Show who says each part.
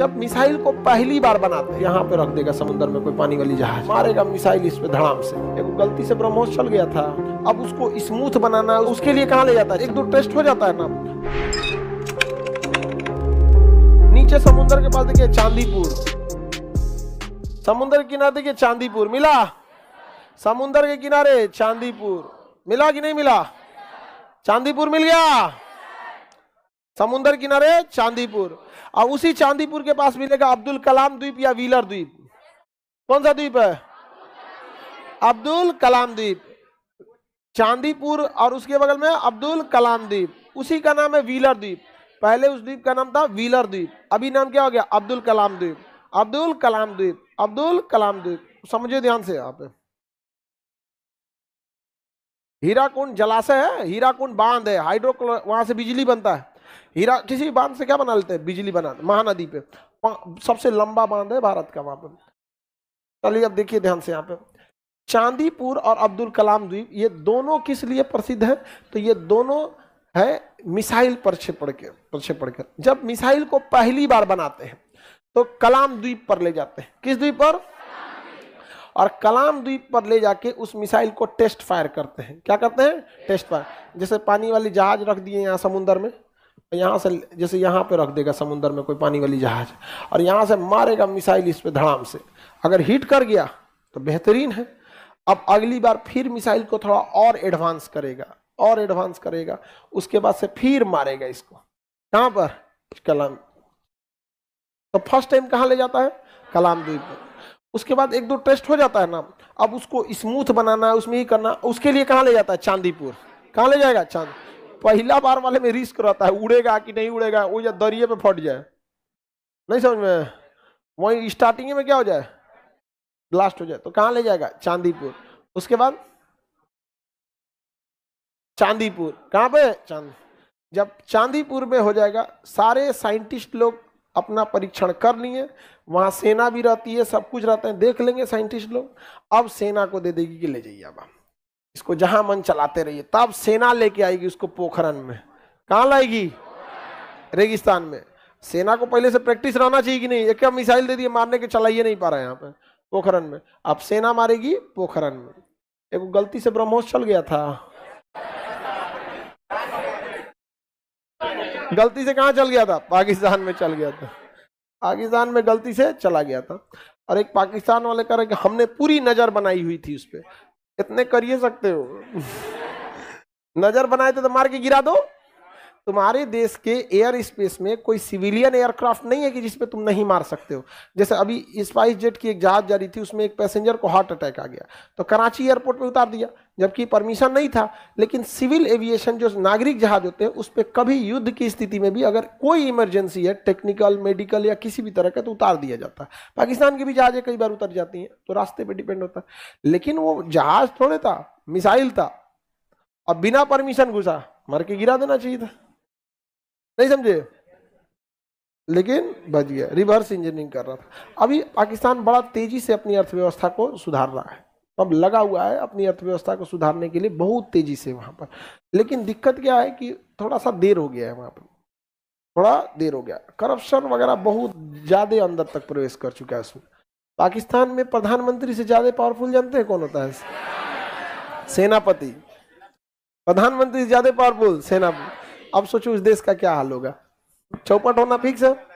Speaker 1: जब मिसाइल को पहली बार बनाते हैं यहाँ पे रख देगा समुद्र में कोई पानी वाली जहाज मारेगा मिसाइल इस पे धड़ाम से एक गलती से ब्रह्मोस चल गया था अब उसको स्मूथ बनाना है उसके लिए कहाँ ले जाता है एक दो टेस्ट हो जाता है ना नीचे समुद्र के पास देखिए चांदीपुर समुद्र किनारे देखिए चांदीपुर मिला समुद्र के किनारे चांदीपुर मिला कि नहीं मिला चांदीपुर मिल गया समुन्द्र किनारे चांदीपुर और उसी चांदीपुर के पास मिलेगा अब्दुल कलाम द्वीप या व्हीलर द्वीप कौन सा द्वीप है अब्दुल कलाम द्वीप चांदीपुर और उसके बगल में अब्दुल कलाम द्वीप उसी का नाम है व्हीलर द्वीप पहले उस द्वीप का नाम था व्हीलर द्वीप अभी नाम क्या हो गया अब्दुल कलाम द्वीप अब्दुल कलाम द्वीप अब्दुल कलाम द्वीप समझिए ध्यान से आप हीराकुंड जलाशय है हीराकुंड बांध है हाइड्रो वहां से बिजली बनता है हीरा किसी बांध से क्या बना लेते हैं बिजली बना महानदी पे सबसे लंबा बांध है भारत का वहाँ पे चलिए अब देखिए ध्यान से यहाँ पे चांदीपुर और अब्दुल कलाम द्वीप ये दोनों किस लिए प्रसिद्ध है तो ये दोनों है मिसाइल प्रक्षेपण के प्रक्षेपण के जब मिसाइल को पहली बार बनाते हैं तो कलाम द्वीप पर ले जाते हैं किस द्वीप पर और कलाम द्वीप पर ले जाके उस मिसाइल को टेस्ट फायर करते हैं क्या करते हैं टेस्ट फायर जैसे पानी वाली जहाज रख दिए यहाँ समुन्द्र में यहाँ से जैसे यहाँ पे रख देगा समुद्र में कोई पानी वाली जहाज और यहाँ से मारेगा मिसाइल इस पे धड़ाम से अगर हिट कर गया तो बेहतरीन है अब अगली बार फिर मिसाइल को थोड़ा और एडवांस करेगा और एडवांस करेगा उसके बाद से फिर मारेगा इसको कहाँ पर कलाम तो फर्स्ट टाइम कहाँ ले जाता है कलाम द्वीप उसके बाद एक दो टेस्ट हो जाता है ना अब उसको स्मूथ बनाना है उसमें ही करना उसके लिए कहाँ ले जाता है चांदीपुर कहाँ ले जाएगा चांद पहला बार वाले में रिस्क रहता है उड़ेगा कि नहीं उड़ेगा वो जब दरिए पे फट जाए नहीं समझ में वहीं स्टार्टिंग में क्या हो जाए ब्लास्ट हो जाए तो कहाँ ले जाएगा चांदीपुर उसके बाद चांदीपुर कहाँ पे चांद जब चांदीपुर में हो जाएगा सारे साइंटिस्ट लोग अपना परीक्षण कर लिए वहाँ सेना भी रहती है सब कुछ रहता है देख लेंगे साइंटिस्ट लोग अब सेना को दे देगी कि ले जाइए अब आप इसको जहां मन चलाते रहिए तब तो सेना लेके आएगी उसको पोखरन में कहाँ लाएगी रेगिस्तान में सेना को पहले से प्रैक्टिस रहना चाहिए कि नहीं एक क्या मिसाइल दे दिए मारने के चलाइए नहीं पा रहा है यहाँ पे पोखरन में अब सेना मारेगी पोखरन में एक गलती से ब्रह्मोस चल गया था गलती से कहाँ चल गया था पाकिस्तान में चल गया था पाकिस्तान में गलती से चला गया था और एक पाकिस्तान वाले कह रहे कि हमने पूरी नज़र बनाई हुई थी उस पर इतने करिए सकते हो नजर बनाए थे तो मार के गिरा दो तुम्हारे देश के एयर स्पेस में कोई सिविलियन एयरक्राफ्ट नहीं है कि जिसपे तुम नहीं मार सकते हो जैसे अभी स्पाइस जेट की एक जहाज जा रही थी उसमें एक पैसेंजर को हार्ट अटैक आ गया तो कराची एयरपोर्ट पे उतार दिया जबकि परमिशन नहीं था लेकिन सिविल एविएशन जो नागरिक जहाज होते हैं उस पर कभी युद्ध की स्थिति में भी अगर कोई इमरजेंसी है टेक्निकल मेडिकल या किसी भी तरह का तो उतार दिया जाता है पाकिस्तान की भी जहाजें कई बार उतर जाती हैं तो रास्ते पर डिपेंड होता है लेकिन वो जहाज थोड़े था मिसाइल था अब बिना परमिशन घुसा मर के गिरा देना चाहिए था नहीं समझे लेकिन बच गया रिवर्स इंजीनियरिंग कर रहा था अभी पाकिस्तान बड़ा तेजी से अपनी अर्थव्यवस्था को सुधार रहा है अब लगा हुआ है अपनी अर्थव्यवस्था को सुधारने के लिए बहुत तेजी से वहां पर लेकिन दिक्कत क्या है कि थोड़ा सा देर हो गया है वहां पर थोड़ा देर हो गया करप्शन वगैरह बहुत ज़्यादा अंदर तक प्रवेश कर चुका है उसमें पाकिस्तान में प्रधानमंत्री से ज़्यादा पावरफुल जानते हैं कौन होता है सेनापति प्रधानमंत्री ज़्यादा पावरफुल सेनापति अब सोचो उस देश का क्या हाल होगा चौपट होना फिक्स है